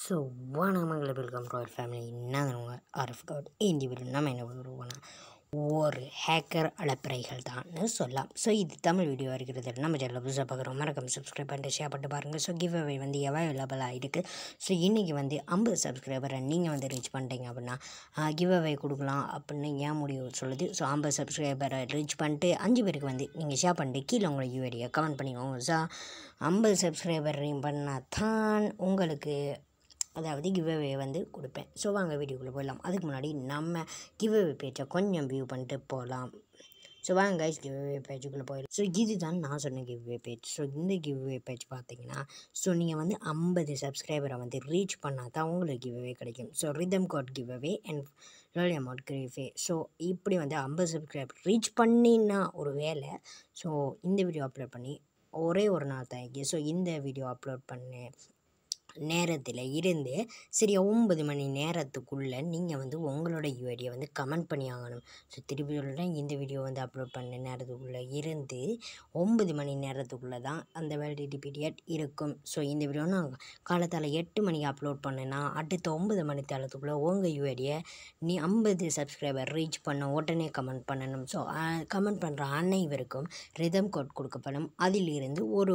so வணக்கங்களை welcome royal family என்ன RF கவுட் இந்தி வீடு நம்ம என்ன உருவான ஒரு ஹேக்கர் அலப்பறைகள் தான் சொல்லலாம் ஸோ இது தமிழ் வீடியோ இருக்கிறது நம்ம சேனலில் புதுசாக பார்க்குறோம் மறக்காம சப்ஸ்கிரைப் பண்ணிட்டு ஷேர் பண்ணிட்டு பாருங்கள் ஸோ கிவ் அவே வந்து அவைலபிள் ஆகிருக்கு ஸோ இன்றைக்கி வந்து ஐம்பது சப்ஸ்கிரைபரை நீங்கள் வந்து ரீச் பண்ணிட்டீங்க அப்படின்னா கிவ் அவே கொடுக்கலாம் அப்படின்னு ஏன் முடிவு சொல்லுது ஸோ ஐம்பது சப்ஸ்கிரைபரை ரீச் பண்ணிட்டு அஞ்சு பேருக்கு வந்து நீங்கள் ஷேர் பண்ணிட்டு கீழே உங்களை யூஐடியை கமெண்ட் பண்ணிக்கோங்க ஸோ ஐம்பது சப்ஸ்கிரைபர் பண்ணால் தான் உங்களுக்கு அதாவது கிவ்அவே வந்து கொடுப்பேன் ஸோ வாங்க வீடியோக்குள்ளே போயிடலாம் அதுக்கு முன்னாடி நம்ம கிவ்அவே பேஜை கொஞ்சம் வியூ பண்ணிட்டு போகலாம் ஸோ வாங்க கைஸ் கிவ்வே பேஜுக்குள்ளே போயிடலாம் ஸோ இதுதான் நான் சொன்ன கிவ்வே பேஜ் ஸோ இந்த கிவ்வே பேஜ் பார்த்தீங்கன்னா ஸோ நீங்கள் வந்து ஐம்பது சப்ஸ்கிரைபரை வந்து ரீச் பண்ணால் தான் உங்களுக்கு கிவ்வே கிடைக்கும் so redeem code giveaway and ரோல் அமௌண்ட் கிரிஃபே ஸோ இப்படி வந்து ஐம்பது சப்ஸ்கிரைபர் ரீச் பண்ணினா ஒரு வேலை ஸோ இந்த வீடியோ அப்லோட் பண்ணி ஒரே ஒரு நாள் தான் ஸோ இந்த வீடியோ அப்லோட் பண்ணேன் நேரத்தில் இருந்து சரி ஒம்பது மணி நேரத்துக்குள்ளே நீங்கள் வந்து உங்களோட யூஐடியை வந்து கமெண்ட் பண்ணி ஆகணும் ஸோ திருப்பி சொல்கிறேன் இந்த வீடியோ வந்து அப்லோட் பண்ண நேரத்துக்குள்ளே இருந்து ஒம்பது மணி நேரத்துக்குள்ளே தான் அந்த வேலிடிட்டி பீரியட் இருக்கும் ஸோ இந்த வீடியோ நான் காலத்தால் எட்டு மணிக்கு அப்லோட் பண்ணேன்னா அடுத்த ஒம்பது மணி தளத்துக்குள்ளே உங்கள் யூஐடியை நீ ஐம்பது சப்ஸ்கிரைபர் ரீச் பண்ண உடனே கமெண்ட் பண்ணணும் ஸோ கமெண்ட் பண்ணுற அனைவருக்கும் ரிதம் கோட் கொடுக்கப்படும் அதிலிருந்து ஒரு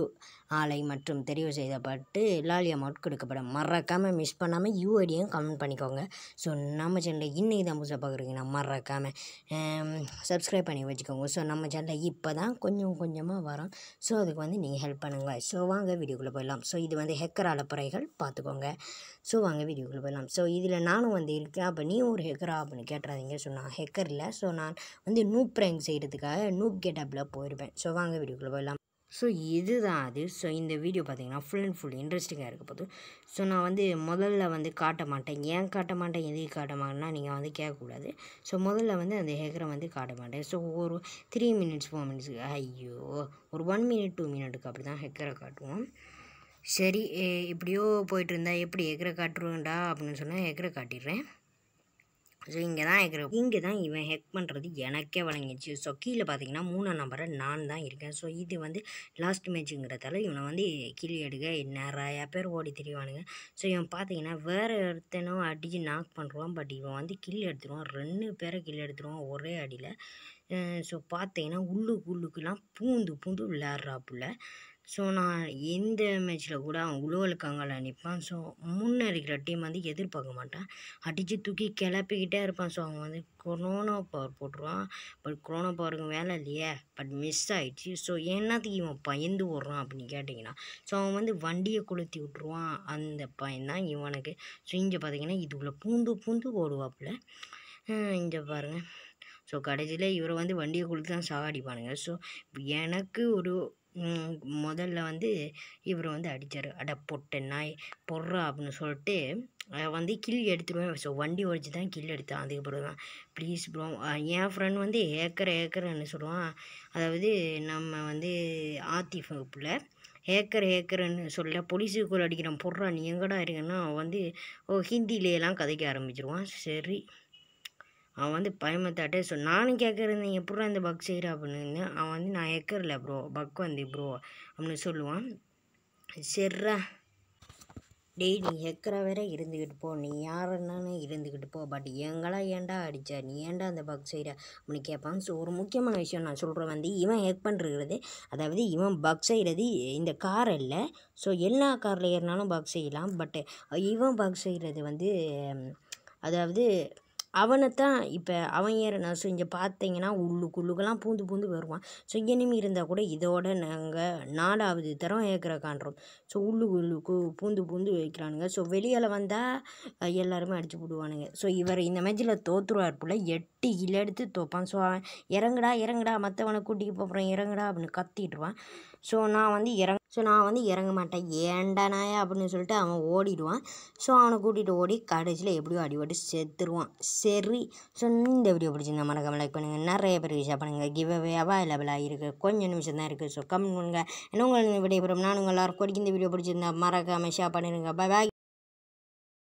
ஆலை மற்றும் தெரிவு செய்தப்பட்டு லாலி அமௌண்ட் கொடுக்கப்படும் மறக்காமல் மிஸ் பண்ணாமல் யூஐடியும் கமெண்ட் பண்ணிக்கோங்க ஸோ நம்ம சேனலில் இன்றைக்கி தான் புதுசாக பார்க்குறீங்கன்னா மறக்காமல் சப்ஸ்கிரைப் பண்ணி வச்சுக்கோங்க ஸோ நம்ம சேனலில் இப்போ தான் கொஞ்சம் கொஞ்சமாக வரோம் ஸோ அதுக்கு வந்து நீங்கள் ஹெல்ப் பண்ணுங்கள் ஸோ வாங்க வீடியோக்குள்ளே போயிடலாம் ஸோ இது வந்து ஹெக்கர் அலப்புறைகள் பார்த்துக்கோங்க ஸோ வாங்க வீடியோக்குள்ளே போயிடலாம் ஸோ இதில் நானும் வந்து இருக்கேன் அப்போ நீ ஒரு ஹெக்கரா அப்படின்னு கேட்டுறாதீங்க ஸோ நான் ஹெக்கர் இல்லை ஸோ நான் வந்து நூப் ரேங்க் செய்கிறதுக்காக நூப் கெட்டப்பில் போயிருப்பேன் ஸோ வாங்க வீடியோக்குள்ளே போயிடலாம் ஸோ இதுதான் அது ஸோ இந்த வீடியோ பார்த்தீங்கன்னா ஃபுல் அண்ட் ஃபுல் இன்ட்ரெஸ்டிங்காக இருக்க போதும் ஸோ நான் வந்து முதல்ல வந்து காட்ட மாட்டேன் ஏன் காட்ட மாட்டேன் எதுக்கு காட்ட மாட்டேன்னா நீங்கள் வந்து கேட்கக்கூடாது ஸோ முதல்ல வந்து அந்த ஹேக்கரை வந்து காட்ட மாட்டேன் ஸோ ஒரு த்ரீ மினிட்ஸ் ஃபோர் மினிட்ஸ்க்கு ஐயோ ஒரு ஒன் மினிட் டூ மினிட்டுக்கு அப்படி தான் ஹேக்கரை காட்டுவோம் சரி எப்படியோ போயிட்டு இருந்தால் எப்படி எக்கரை காட்டுருவேன்டா அப்படின்னு சொன்னால் எக்கரை காட்டிடுறேன் ஸோ இங்கே தான் இருக்கிற இங்கே தான் இவன் ஹெக் பண்ணுறது எனக்கே வழங்கிச்சு ஸோ கீழே பார்த்தீங்கன்னா மூணாம் நம்பரை நான் தான் இருக்கேன் ஸோ இது வந்து லாஸ்ட் மேட்ச்சுங்கிறதால இவனை வந்து கீழே எடுக்க நிறையா பேர் ஓடி தெரியவானுங்க ஸோ இவன் பார்த்தீங்கன்னா வேறு ஒருத்தனும் அடிச்சு நாக் பண்ணுறான் பட் இவன் வந்து கீழே எடுத்துருவான் ரெண்டு பேரை கீழே எடுத்துருவான் ஒரே அடியில் ஸோ பார்த்தீங்கன்னா உள்ளுக்கு உள்ளுக்குலாம் பூந்து பூந்து விளையாடுறாப்புல ஸோ நான் எந்த மேட்ச்சில் கூட அவன் உழுவலுக்காங்கள நிற்பான் ஸோ முன்னே இருக்கிற டீம் வந்து எதிர்பார்க்க மாட்டான் அடித்து தூக்கி கிளப்பிக்கிட்டே இருப்பான் ஸோ அவன் வந்து கொரோனா பவர் போட்டுருவான் பட் கொரோனா பவருக்கு வேலை இல்லையே பட் மிஸ் ஆகிடுச்சு ஸோ என்னத்துக்கு இவன் பயந்து ஓடுறான் அப்படின்னு கேட்டிங்கன்னா ஸோ அவன் வந்து வண்டியை கொளுத்தி விட்ருவான் அந்த பயன்தான் இவனுக்கு ஸோ இங்கே பார்த்திங்கன்னா இதுக்குள்ளே பூந்து பூந்து ஓடுவாப்புல இங்கே பாருங்கள் ஸோ கடைசியில் இவரை வந்து வண்டியை கொடுத்து தான் சாகடிப்பானுங்க ஸோ எனக்கு ஒரு முதல்ல வந்து இவர் வந்து அடித்தார் அட பொட்டை நாய் பொறா அப்படின்னு சொல்லிட்டு வந்து கில் எடுத்துருவேன் ஸோ வண்டி ஒழிச்சு தான் கில் எடுத்தான் அதுக்கப்புறம் தான் ப்ளீஸ் ப்ரோ என் ஃப்ரெண்ட் வந்து ஏக்கர் ஏக்கர்னு சொல்லுவான் அதாவது நம்ம வந்து ஆத்தி வகுப்பில் ஹேக்கர் ஹேக்கர்னு சொல்ல ஒரு அடிக்கிறான் பொட்றா நீ எங்கடா இருக்குன்னா வந்து ஓ ஹிந்திலேயெல்லாம் கதைக்க ஆரம்பிச்சிருவான் சரி அவன் வந்து பயமத்தாட்டே சொல் நானும் கேட்குறது நீ எப்படா இந்த பக் செய்கிறா அப்படின்னு அவன் வந்து நான் எக்கரில் ப்ரோ பக் வந்து ப்ரோ அப்படின்னு சொல்லுவான் சரிடா டேய் நீ எக்கிற வேற இருந்துக்கிட்டு போ நீ யார் என்னன்னு இருந்துக்கிட்டு போ பட் எங்களா ஏன்டா அடித்த நீ ஏன்டா அந்த பக் செய்கிற அப்படின்னு கேட்பான் ஸோ ஒரு முக்கியமான விஷயம் நான் சொல்கிறேன் வந்து இவன் ஹெக் பண்ணுறது அதாவது இவன் பக் செய்கிறது இந்த கார் இல்லை ஸோ எல்லா காரில் ஏறினாலும் பக் செய்யலாம் பட் இவன் பக் செய்கிறது வந்து அதாவது அவனைத்தான் இப்போ அவன் ஏற ஸோ இங்கே பார்த்தீங்கன்னா உள்ளுக்குள்ளுக்கெல்லாம் பூந்து பூந்து வருவான் ஸோ இனிமே இருந்தால் கூட இதோட நாங்கள் நாலாவது தரம் ஏற்கிற காண்றோம் ஸோ உள்ளுக்குள்ளுக்கு பூந்து பூந்து வைக்கிறானுங்க ஸோ வெளியால் வந்தால் எல்லாருமே அடிச்சு போடுவானுங்க ஸோ இவர் இந்த மேஜில் தோற்றுருவார் போல் எட்டு கிலோ எடுத்து தோப்பான் ஸோ அவன் இறங்குடா இறங்குடா மற்றவனை கூட்டிகிட்டு போகிறேன் இறங்குடா அப்படின்னு கத்திட்டுருவான் ஸோ நான் வந்து இறங்க ஸோ நான் வந்து இறங்க மாட்டேன் ஏண்டா நாய அப்படின்னு சொல்லிட்டு அவன் ஓடிடுவான் ஸோ அவனை கூட்டிகிட்டு ஓடி கடைசியில் எப்படியோ அடிபட்டு செத்துருவான் சரி ஸோ இந்த வீடியோ பிடிச்சிருந்தா மறக்காம லைக் பண்ணுங்கள் நிறைய பேர் விஷயம் பண்ணுங்கள் கிவ் அவே அவைலபிளாக இருக்குது கொஞ்சம் நிமிஷம் தான் இருக்குது ஸோ கமெண்ட் பண்ணுங்கள் என்ன உங்களுக்கு விடைபெறும் நான் உங்கள் எல்லாருக்கும் இந்த வீடியோ பிடிச்சிருந்தா மறக்காம ஷேர் பண்ணிடுங்க பாய் பாய்